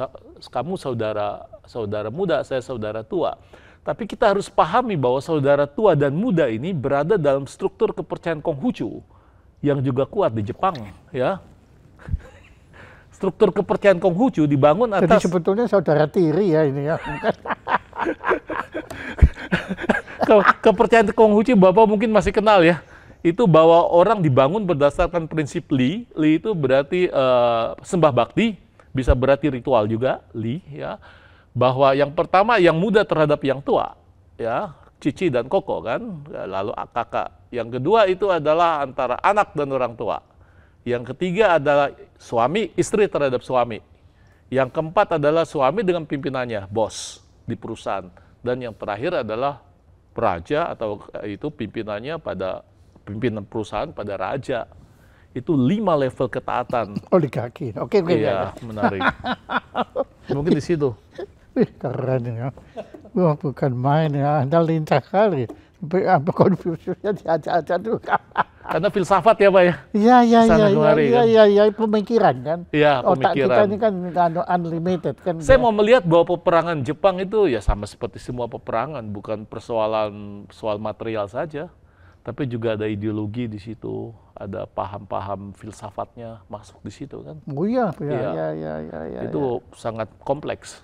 kamu saudara saudara muda, saya saudara tua. Tapi kita harus pahami bahwa saudara tua dan muda ini berada dalam struktur kepercayaan Konghucu yang juga kuat di Jepang, ya. Struktur kepercayaan Konghucu dibangun atas Jadi sebetulnya saudara tiri ya ini ya. kepercayaan Konghucu Bapak mungkin masih kenal ya itu bahwa orang dibangun berdasarkan prinsip li. Li itu berarti uh, sembah bakti, bisa berarti ritual juga li ya. Bahwa yang pertama yang muda terhadap yang tua ya, cici dan koko kan, ya, lalu kakak. Yang kedua itu adalah antara anak dan orang tua. Yang ketiga adalah suami, istri terhadap suami. Yang keempat adalah suami dengan pimpinannya, bos di perusahaan. Dan yang terakhir adalah raja atau eh, itu pimpinannya pada pimpinan perusahaan pada raja. Itu lima level ketaatan. Oligarki. Oh, oke, oke. Iya, menarik. Mungkin di situ. Wih, keren ya. Wah, bukan main ya. Anda lincah kali. Apa konfusiusnya diajak aja tuh. Karena filsafat ya, Pak ya? Iya, iya, iya iya, kan? iya, iya, iya, ya, pemikiran kan? Iya, pemikiran. Otak kita ini kan anu unlimited kan? Saya ya. mau melihat bahwa peperangan Jepang itu ya sama seperti semua peperangan, bukan persoalan soal material saja tapi juga ada ideologi di situ, ada paham-paham filsafatnya masuk di situ kan. Oh iya, ya, iya, iya, iya, iya. Ya, itu ya. sangat kompleks.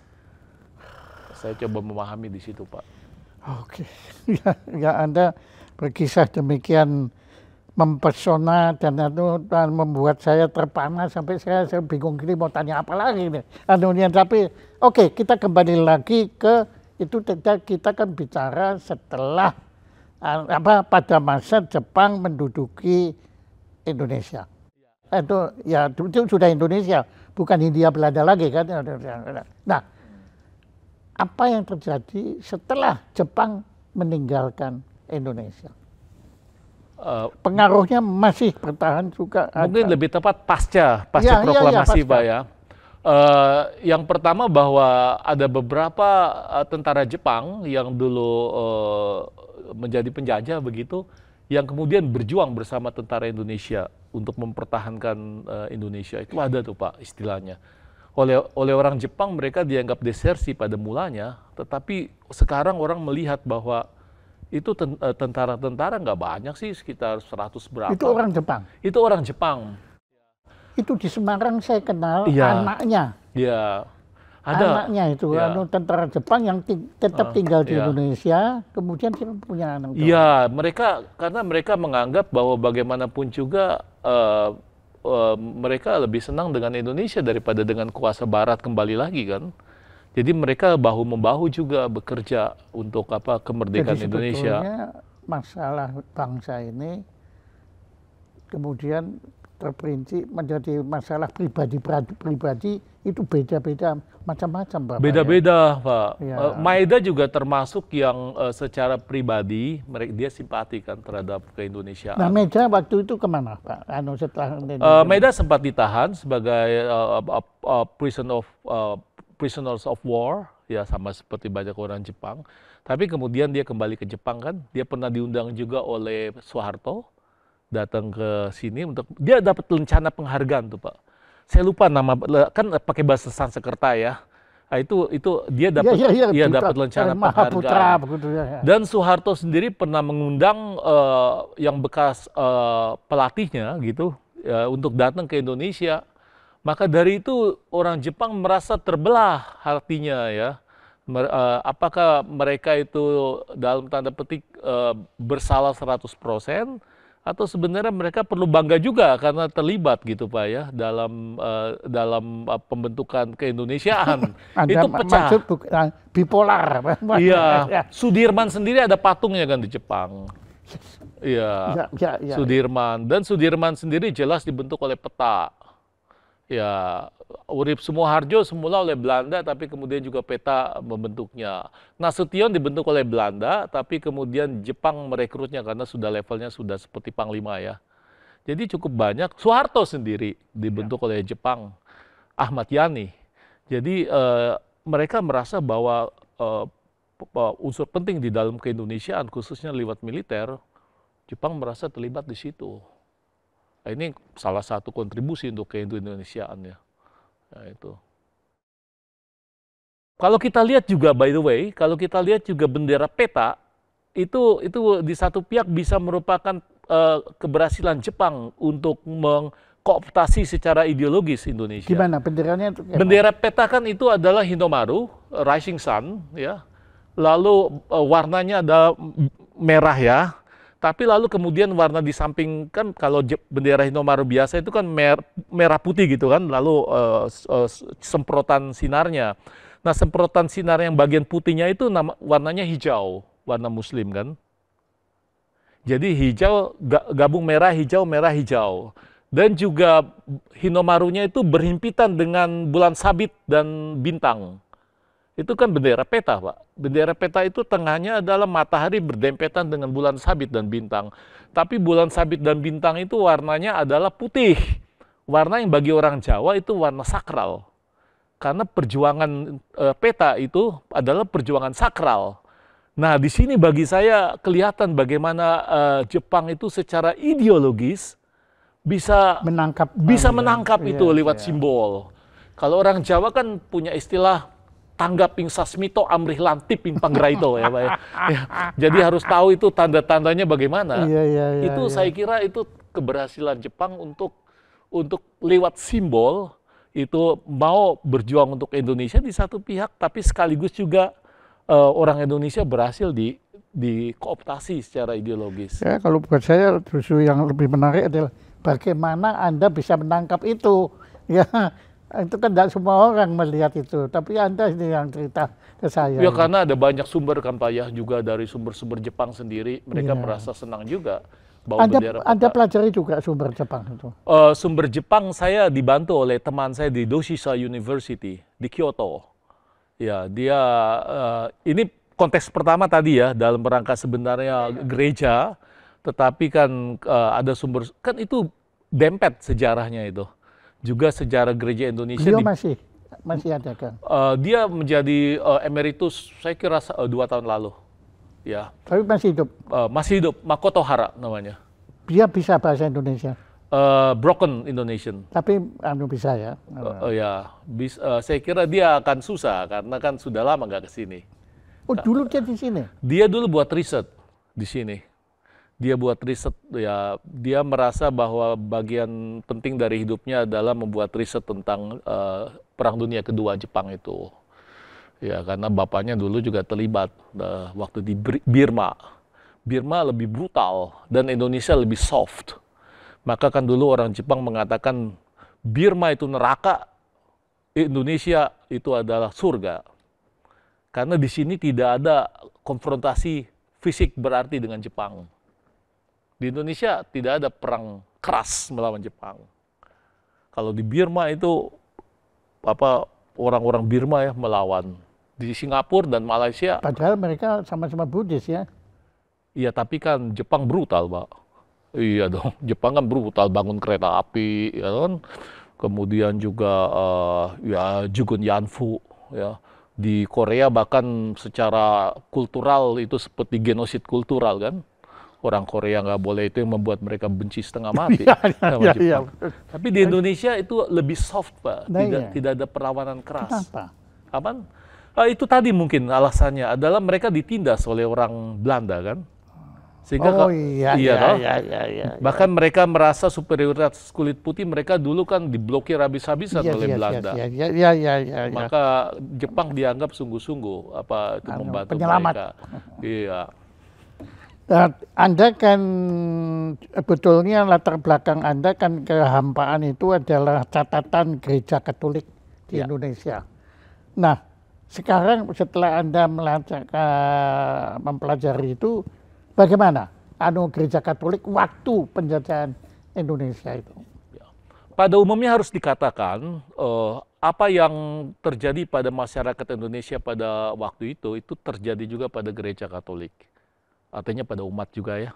Saya coba memahami di situ, Pak. Oke, ya, ya Anda berkisah demikian mempesona dan itu dan membuat saya terpanas sampai saya, saya bingung gini mau tanya apa lagi nih. Anunya tapi oke okay, kita kembali lagi ke itu tidak kita kan bicara setelah Ah, apa pada masa Jepang menduduki Indonesia. Itu ya itu sudah Indonesia, bukan India Belanda lagi kan. Nah, apa yang terjadi setelah Jepang meninggalkan Indonesia? Eh, pengaruhnya masih bertahan juga. Mungkin lebih tepat pasca pasca ya, iya, iya, proklamasi, ya, ya, pak ya. Uh, eh, yang pertama bahwa ada beberapa uh, tentara Jepang yang dulu uh, menjadi penjajah begitu yang kemudian berjuang bersama tentara Indonesia untuk mempertahankan uh, Indonesia itu ada tuh Pak istilahnya. Oleh oleh orang Jepang mereka dianggap desersi pada mulanya, tetapi sekarang orang melihat bahwa itu eh, tentara-tentara nggak banyak sih sekitar 100 berapa. Itu orang Jepang. Itu orang Jepang. Itu di Semarang saya kenal ya. anaknya. Iya ada. anaknya itu ya. anu, tentara Jepang yang ting tetap uh, tinggal di ya. Indonesia, kemudian dia punya anak. Iya, mereka karena mereka menganggap bahwa bagaimanapun juga uh, uh, mereka lebih senang dengan Indonesia daripada dengan kuasa Barat kembali lagi kan. Jadi mereka bahu membahu juga bekerja untuk apa kemerdekaan Jadi Indonesia. Masalah bangsa ini kemudian terperinci menjadi masalah pribadi-pribadi itu beda-beda macam-macam Pak. Ya. Beda-beda Pak. Ya. Maeda juga termasuk yang uh, secara pribadi mereka dia simpatikan terhadap ke Indonesia Nah Maeda waktu itu kemana Pak? Anu setelah uh, Maeda sempat ditahan sebagai uh, uh, uh, prison of uh, prisoners of war ya sama seperti banyak orang Jepang. Tapi kemudian dia kembali ke Jepang kan, dia pernah diundang juga oleh Soeharto datang ke sini untuk dia dapat rencana penghargaan tuh pak saya lupa nama kan pakai bahasa Sanskerta ya nah, itu itu dia dapat ya, ya, ya, dia dapat lencana penghargaan ya, dan Soeharto sendiri pernah mengundang uh, yang bekas uh, pelatihnya gitu uh, untuk datang ke Indonesia maka dari itu orang Jepang merasa terbelah hatinya ya Mer, uh, apakah mereka itu dalam tanda petik uh, bersalah 100 atau sebenarnya mereka perlu bangga juga karena terlibat gitu pak ya dalam uh, dalam uh, pembentukan keindonesiaan Anda itu pecah maksud eh, bipolar iya ya. Sudirman sendiri ada patungnya kan di Jepang iya ya, ya, ya, ya, Sudirman dan Sudirman sendiri jelas dibentuk oleh peta ya Urip semua Harjo semula oleh Belanda tapi kemudian juga peta membentuknya. Nasution dibentuk oleh Belanda tapi kemudian Jepang merekrutnya karena sudah levelnya sudah seperti Panglima ya. Jadi cukup banyak. Soeharto sendiri dibentuk ya. oleh Jepang, Ahmad Yani. Jadi eh, mereka merasa bahwa eh, eh unsur penting di dalam keindonesiaan khususnya lewat militer, Jepang merasa terlibat di situ. Nah, ini salah satu kontribusi untuk keindonesiaan ya. Nah, itu. Kalau kita lihat juga by the way, kalau kita lihat juga bendera peta itu itu di satu pihak bisa merupakan uh, keberhasilan Jepang untuk meng secara ideologis Indonesia. Gimana benderanya? Bendera peta kan itu adalah Hindomaru, Rising Sun, ya. Lalu eh, warnanya ada merah ya, tapi lalu kemudian warna di samping kan kalau bendera Hinomaru biasa itu kan mer merah putih gitu kan, lalu uh, uh, semprotan sinarnya. Nah semprotan sinar yang bagian putihnya itu nama, warnanya hijau, warna muslim kan. Jadi hijau gabung merah hijau merah hijau dan juga Hinomarunya itu berhimpitan dengan bulan sabit dan bintang. Itu kan bendera peta, Pak bendera peta itu tengahnya adalah matahari berdempetan dengan bulan sabit dan bintang. Tapi bulan sabit dan bintang itu warnanya adalah putih. Warna yang bagi orang Jawa itu warna sakral. Karena perjuangan e, peta itu adalah perjuangan sakral. Nah, di sini bagi saya kelihatan bagaimana e, Jepang itu secara ideologis bisa menangkap bisa menangkap itu iya, lewat iya. simbol. Kalau orang Jawa kan punya istilah Tangga ping sasmito amrih ping panggraito ya Pak ya. ya. Jadi harus tahu itu tanda-tandanya bagaimana. Iya, iya, iya, itu iya. saya kira itu keberhasilan Jepang untuk untuk lewat simbol itu mau berjuang untuk Indonesia di satu pihak tapi sekaligus juga uh, orang Indonesia berhasil di dikooptasi secara ideologis. Ya, kalau buat saya justru yang lebih menarik adalah bagaimana Anda bisa menangkap itu. Ya, itu kan tidak semua orang melihat itu, tapi Anda ini yang cerita ke saya. Ya, karena ada banyak sumber kan Pak Yah juga dari sumber-sumber Jepang sendiri, mereka ya. merasa senang juga bawa anda, Anda pelajari juga sumber Jepang itu? Uh, sumber Jepang saya dibantu oleh teman saya di Doshisha University di Kyoto. Ya, dia uh, ini konteks pertama tadi ya dalam rangka sebenarnya gereja, tetapi kan uh, ada sumber kan itu dempet sejarahnya itu juga sejarah gereja Indonesia. Beliau masih masih ada kan? Uh, dia menjadi uh, emeritus saya kira uh, dua tahun lalu. Ya. Tapi masih hidup. Uh, masih hidup. Makoto Hara namanya. Dia bisa bahasa Indonesia. Uh, broken Indonesian. Tapi anu bisa ya. Uh, uh, ya, Bis, uh, saya kira dia akan susah karena kan sudah lama nggak ke sini. Oh, dulu dia di sini. Dia dulu buat riset di sini dia buat riset ya dia merasa bahwa bagian penting dari hidupnya adalah membuat riset tentang uh, perang dunia kedua Jepang itu ya karena bapaknya dulu juga terlibat uh, waktu di Birma Birma lebih brutal dan Indonesia lebih soft maka kan dulu orang Jepang mengatakan Birma itu neraka Indonesia itu adalah surga karena di sini tidak ada konfrontasi fisik berarti dengan Jepang di Indonesia tidak ada perang keras melawan Jepang. Kalau di Birma itu apa orang-orang Birma ya melawan di Singapura dan Malaysia. Padahal mereka sama-sama Buddhis ya. Iya, tapi kan Jepang brutal, Pak. Iya dong, Jepang kan brutal bangun kereta api, ya kan. Kemudian juga uh, ya Jugun Yanfu ya di Korea bahkan secara kultural itu seperti genosid kultural kan orang Korea nggak boleh itu yang membuat mereka benci setengah mati ya, sama ya, Jepang. Iya. Tapi di nah, Indonesia itu lebih soft pak, nah, tidak iya. tidak ada perlawanan keras. Kenapa? Apa? Uh, ah, itu tadi mungkin alasannya adalah mereka ditindas oleh orang Belanda kan sehingga oh, iya, iya, iya, iya, iya, iya, bahkan mereka merasa superioritas kulit putih mereka dulu kan diblokir habis-habisan iya, oleh iya, Belanda iya, iya, iya, iya, iya, maka Jepang dianggap sungguh-sungguh apa itu membantu anu, mereka iya Eh, Anda kan betulnya latar belakang Anda kan kehampaan itu adalah catatan gereja Katolik di ya. Indonesia. Nah, sekarang setelah Anda eh, mempelajari itu, bagaimana anu gereja Katolik waktu penjajahan Indonesia itu? Ya. Pada umumnya harus dikatakan uh, apa yang terjadi pada masyarakat Indonesia pada waktu itu itu terjadi juga pada gereja Katolik artinya pada umat juga ya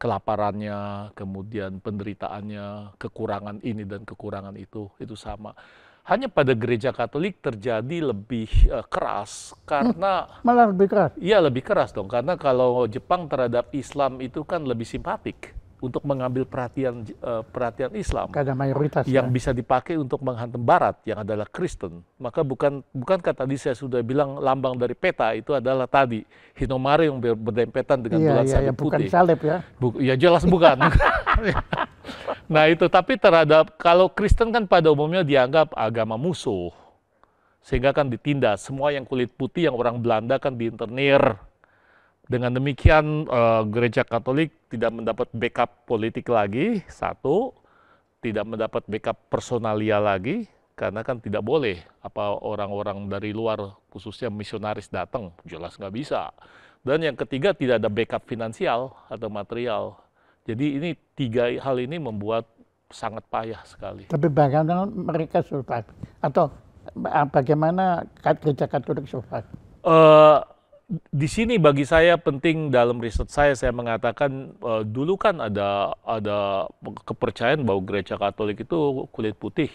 kelaparannya, kemudian penderitaannya, kekurangan ini dan kekurangan itu, itu sama. Hanya pada gereja Katolik terjadi lebih uh, keras karena hmm, malah lebih keras. Iya, lebih keras dong karena kalau Jepang terhadap Islam itu kan lebih simpatik untuk mengambil perhatian uh, perhatian Islam Karena mayoritas yang ya. bisa dipakai untuk menghantam Barat yang adalah Kristen maka bukan bukan kata tadi saya sudah bilang lambang dari peta itu adalah tadi hinomare yang berdempetan dengan iya, bulan iya, iya salib ya, putih bukan salib ya Buk ya jelas bukan nah itu tapi terhadap kalau Kristen kan pada umumnya dianggap agama musuh sehingga kan ditindas semua yang kulit putih yang orang Belanda kan diinternir dengan demikian uh, gereja Katolik tidak mendapat backup politik lagi, satu, tidak mendapat backup personalia lagi karena kan tidak boleh apa orang-orang dari luar khususnya misionaris datang, jelas nggak bisa. Dan yang ketiga tidak ada backup finansial atau material. Jadi ini tiga hal ini membuat sangat payah sekali. Tapi bagaimana mereka survive? Atau eh, bagaimana gereja Katolik survive? Uh, di sini bagi saya penting dalam riset saya saya mengatakan uh, dulu kan ada ada kepercayaan bahwa gereja Katolik itu kulit putih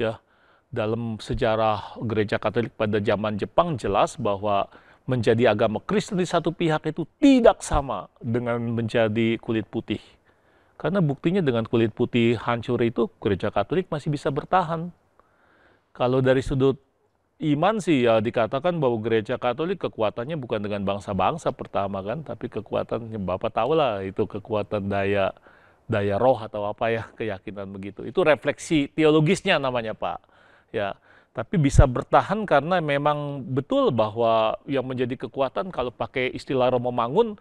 ya dalam sejarah gereja Katolik pada zaman Jepang jelas bahwa menjadi agama Kristen di satu pihak itu tidak sama dengan menjadi kulit putih karena buktinya dengan kulit putih hancur itu gereja Katolik masih bisa bertahan kalau dari sudut iman sih ya dikatakan bahwa gereja Katolik kekuatannya bukan dengan bangsa-bangsa pertama kan, tapi kekuatan ya, Bapak tahu lah itu kekuatan daya daya roh atau apa ya keyakinan begitu. Itu refleksi teologisnya namanya Pak. Ya, tapi bisa bertahan karena memang betul bahwa yang menjadi kekuatan kalau pakai istilah Romo Mangun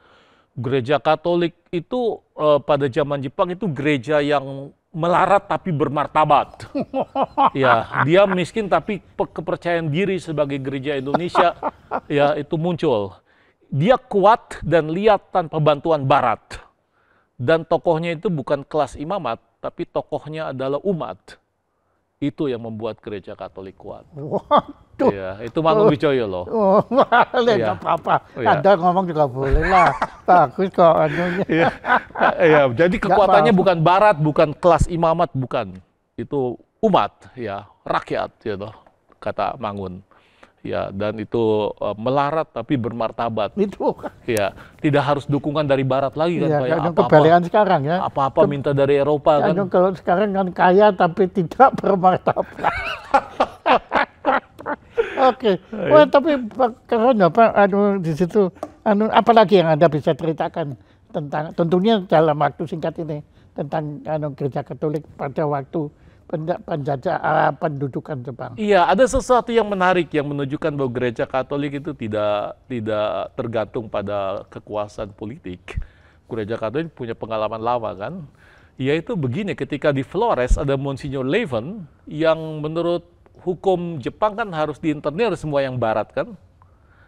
gereja Katolik itu eh, pada zaman Jepang itu gereja yang melarat tapi bermartabat. ya, dia miskin tapi kepercayaan diri sebagai gereja Indonesia ya itu muncul. Dia kuat dan lihat tanpa bantuan barat. Dan tokohnya itu bukan kelas imamat, tapi tokohnya adalah umat. Itu yang membuat gereja Katolik kuat. Waduh. Iya, itu oh. Wijoyo loh. Oh, boleh, iya. apa-apa. Iya. Anda ngomong juga boleh lah. Bagus kok anunya. Iya. iya, jadi kekuatannya bukan barat, bukan kelas imamat, bukan. Itu umat, ya, rakyat, gitu, kata Mangun ya dan itu uh, melarat tapi bermartabat itu ya tidak harus dukungan dari barat lagi kan iya, ya, pak apa -apa, kebalikan sekarang ya apa apa Ke, minta dari Eropa ya, kan kalau sekarang kan kaya tapi tidak bermartabat Oke, okay. Wah, tapi keren apa? Ya, anu di situ, anu apalagi yang Anda bisa ceritakan tentang, tentunya dalam waktu singkat ini tentang anu gereja Katolik pada waktu penjajah uh, pendudukan Jepang. Iya, ada sesuatu yang menarik yang menunjukkan bahwa gereja Katolik itu tidak tidak tergantung pada kekuasaan politik. Gereja Katolik punya pengalaman lama kan, yaitu begini ketika di Flores ada Monsignor Leven yang menurut hukum Jepang kan harus diinternir semua yang barat kan.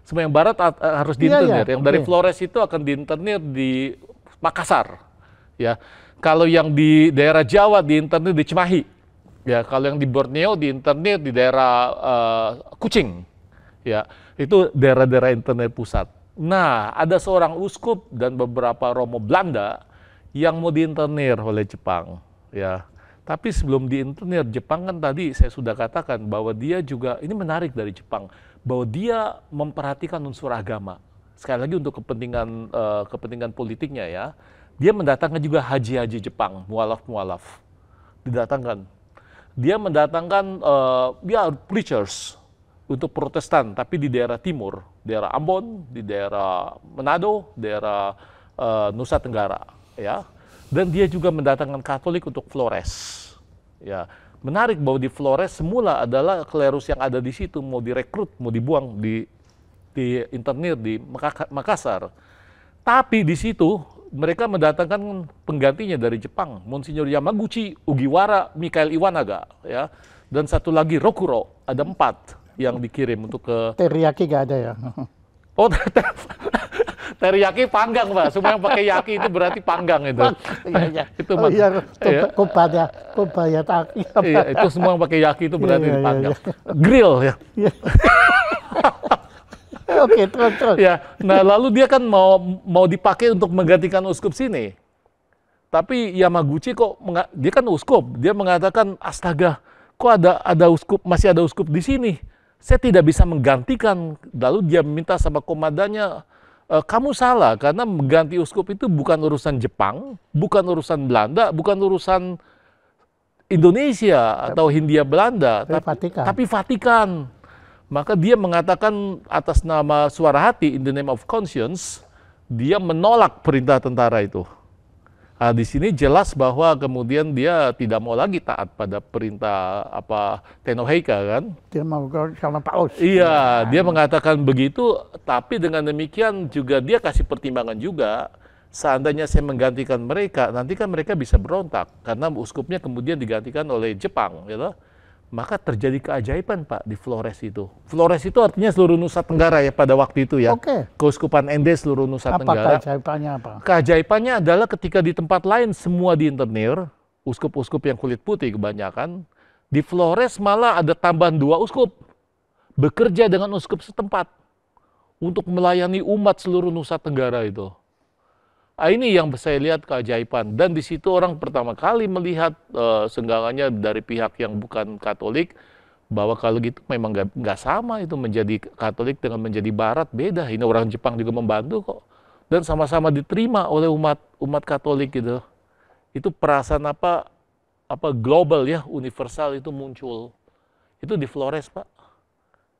Semua yang barat eh, harus diinternir. Iya, iya. Yang dari Flores itu akan diinternir di Makassar. Ya. Kalau yang di daerah Jawa diinternir di Cimahi Ya, kalau yang di Borneo, di internet, di daerah uh, eh, Kucing, ya itu daerah-daerah internet pusat. Nah, ada seorang uskup dan beberapa romo Belanda yang mau di diinternir oleh Jepang, ya. Tapi sebelum di diinternir, Jepang kan tadi saya sudah katakan bahwa dia juga ini menarik dari Jepang bahwa dia memperhatikan unsur agama. Sekali lagi untuk kepentingan uh, kepentingan politiknya ya. Dia mendatangkan juga haji-haji Jepang, mualaf-mualaf. Didatangkan dia mendatangkan uh, dia preachers untuk Protestan, tapi di daerah timur, daerah Ambon, di daerah Manado, daerah uh, Nusa Tenggara, ya. Dan dia juga mendatangkan Katolik untuk Flores, ya. Menarik bahwa di Flores semula adalah klerus yang ada di situ mau direkrut, mau dibuang di di internir di Makassar. Tapi di situ mereka mendatangkan penggantinya dari Jepang, Monsignor Yamaguchi, Ugiwara, Mikael Iwanaga, ya, dan satu lagi Rokuro, ada empat yang dikirim untuk ke teriyaki gak ada ya? Oh, ter ter teriyaki panggang pak, semua yang pakai yaki itu berarti panggang itu. iya, iya. itu oh, iya, kupaya, kupaya taki. iya, itu semua yang pakai yaki itu berarti iya, iya, iya panggang. Iya, iya. Grill ya. Iya. Oke, terus terus. Ya, nah lalu dia kan mau mau dipakai untuk menggantikan uskup sini. Tapi Yamaguchi kok dia kan uskup, dia mengatakan astaga, kok ada ada uskup masih ada uskup di sini. Saya tidak bisa menggantikan. Lalu dia minta sama komandannya, e, kamu salah karena mengganti uskup itu bukan urusan Jepang, bukan urusan Belanda, bukan urusan Indonesia atau Hindia Belanda, tapi, Tapi Vatikan maka dia mengatakan atas nama suara hati in the name of conscience dia menolak perintah tentara itu. Nah, di sini jelas bahwa kemudian dia tidak mau lagi taat pada perintah apa Tenoheika kan? Dia mau ke sama Paus. Iya, iya, dia mengatakan begitu, tapi dengan demikian juga dia kasih pertimbangan juga. Seandainya saya menggantikan mereka, nanti kan mereka bisa berontak karena uskupnya kemudian digantikan oleh Jepang, gitu. You know? maka terjadi keajaiban Pak di Flores itu. Flores itu artinya seluruh Nusa Tenggara ya pada waktu itu ya. Oke. Okay. Keuskupan Ende seluruh Nusa apa Tenggara. Apa keajaibannya apa? Keajaibannya adalah ketika di tempat lain semua di internir, uskup-uskup yang kulit putih kebanyakan, di Flores malah ada tambahan dua uskup bekerja dengan uskup setempat untuk melayani umat seluruh Nusa Tenggara itu. Nah, ini yang saya lihat keajaiban. Dan di situ orang pertama kali melihat uh, senggangannya dari pihak yang bukan Katolik bahwa kalau gitu memang nggak sama itu menjadi Katolik dengan menjadi Barat beda. Ini orang Jepang juga membantu kok dan sama-sama diterima oleh umat umat Katolik gitu. Itu perasaan apa apa global ya universal itu muncul. Itu di Flores pak.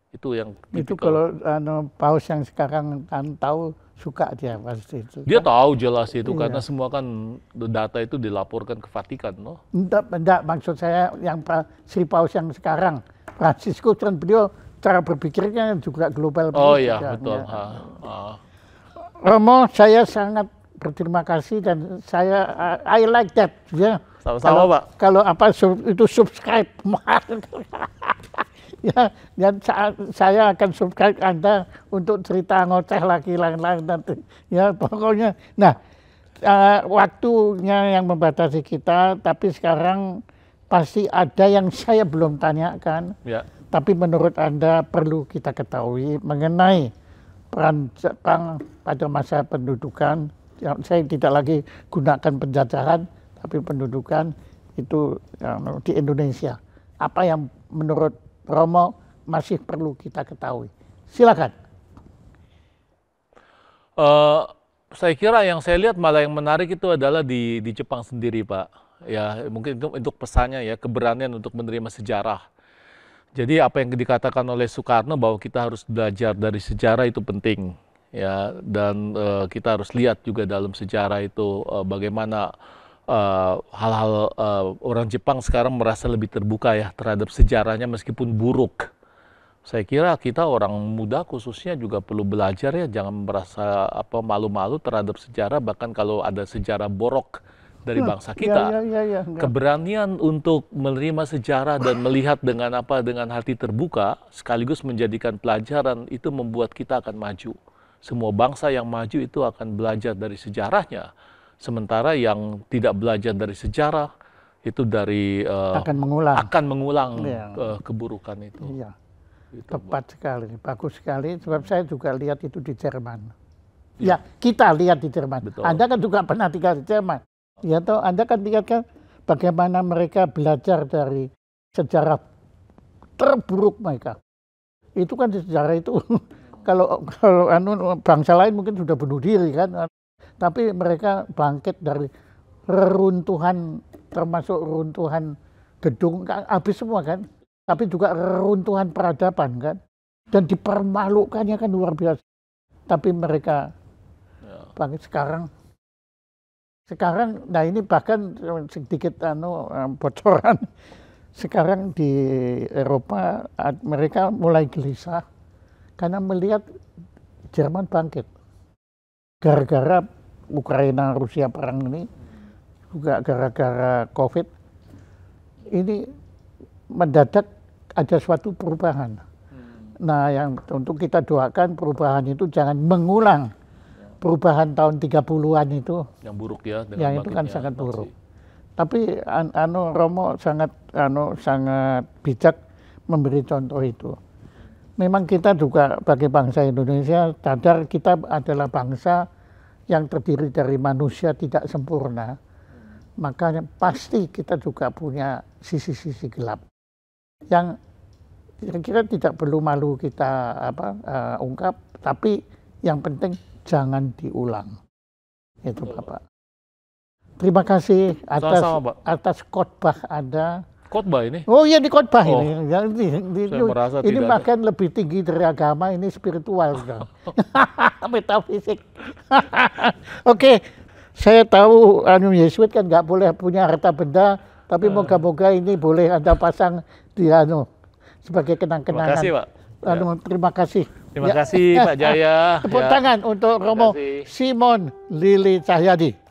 Itu yang tipikal. Itu kalau anu, paus yang sekarang kan tahu suka dia pasti itu. Dia kan? tahu jelas itu iya. karena semua kan data itu dilaporkan ke Vatikan, no? Enggak, enggak maksud saya yang si Paus yang sekarang Francisco kan beliau cara berpikirnya juga global. Oh iya, betul. Ya. Ha, ha. Romo, saya sangat berterima kasih dan saya uh, I like that ya. Sama-sama, Pak. Kalau apa itu subscribe. ya, ya saya akan subscribe Anda untuk cerita ngoceh lagi lain-lain nanti. Ya, pokoknya. Nah, uh, waktunya yang membatasi kita, tapi sekarang pasti ada yang saya belum tanyakan. Ya. Tapi menurut Anda perlu kita ketahui mengenai peran Jepang pada masa pendudukan. Yang saya tidak lagi gunakan penjajahan, tapi pendudukan itu ya, di Indonesia. Apa yang menurut Romo masih perlu kita ketahui. Silakan. Uh, saya kira yang saya lihat malah yang menarik itu adalah di di Jepang sendiri, Pak. Ya, mungkin itu untuk pesannya ya, keberanian untuk menerima sejarah. Jadi apa yang dikatakan oleh Soekarno bahwa kita harus belajar dari sejarah itu penting ya dan uh, kita harus lihat juga dalam sejarah itu uh, bagaimana Eh, hal-hal uh, uh, orang Jepang sekarang merasa lebih terbuka ya terhadap sejarahnya meskipun buruk. Saya kira kita orang muda khususnya juga perlu belajar ya jangan merasa apa malu-malu terhadap sejarah bahkan kalau ada sejarah borok dari ya, bangsa ya, kita. Ya, ya, ya, ya. Keberanian untuk menerima sejarah dan melihat dengan apa dengan hati terbuka sekaligus menjadikan pelajaran itu membuat kita akan maju. Semua bangsa yang maju itu akan belajar dari sejarahnya sementara yang tidak belajar dari sejarah itu dari uh, akan mengulang akan mengulang iya. uh, keburukan itu. Iya. Itu Tepat sekali, bagus sekali. Sebab saya juga lihat itu di Jerman. Ya, ya kita lihat di Jerman. Betul. Anda kan juga pernah tinggal di Jerman. Ya toh, Anda kan lihat kan bagaimana mereka belajar dari sejarah terburuk mereka. Itu kan sejarah itu kalau kalau anu bangsa lain mungkin sudah bunuh diri kan tapi mereka bangkit dari reruntuhan termasuk runtuhan gedung kan habis semua kan tapi juga reruntuhan peradaban kan dan dipermalukannya kan luar biasa tapi mereka ya. bangkit sekarang sekarang nah ini bahkan sedikit anu eh, bocoran sekarang di Eropa mereka mulai gelisah karena melihat Jerman bangkit gara-gara Ukraina Rusia perang ini juga gara-gara COVID ini mendadak ada suatu perubahan. Hmm. Nah, yang untuk kita doakan perubahan itu jangan mengulang perubahan tahun 30-an itu. Yang buruk ya. Yang itu kan sangat buruk. Tapi an Anu Romo sangat Anu sangat bijak memberi contoh itu. Memang kita juga bagi bangsa Indonesia sadar kita adalah bangsa yang terdiri dari manusia tidak sempurna, maka pasti kita juga punya sisi-sisi gelap yang kira-kira tidak perlu malu kita apa uh, ungkap, tapi yang penting jangan diulang. Itu Bapak. Terima kasih atas Sama -sama, atas khotbah Anda khotbah ini? Oh iya di khotbah oh. ini. Ya, di, di, Saya ini, merasa ini bahkan ada. lebih tinggi dari agama ini spiritual kan? metafisik. Oke, okay. saya tahu Anu Yesuit kan nggak boleh punya harta benda, tapi eh. moga-moga ini boleh anda pasang di Anu sebagai kenang-kenangan. Terima kasih Pak. Anu, ya. terima kasih. Terima ya. kasih Pak Jaya. Tepuk ya. tangan untuk Romo Simon Lili Cahyadi.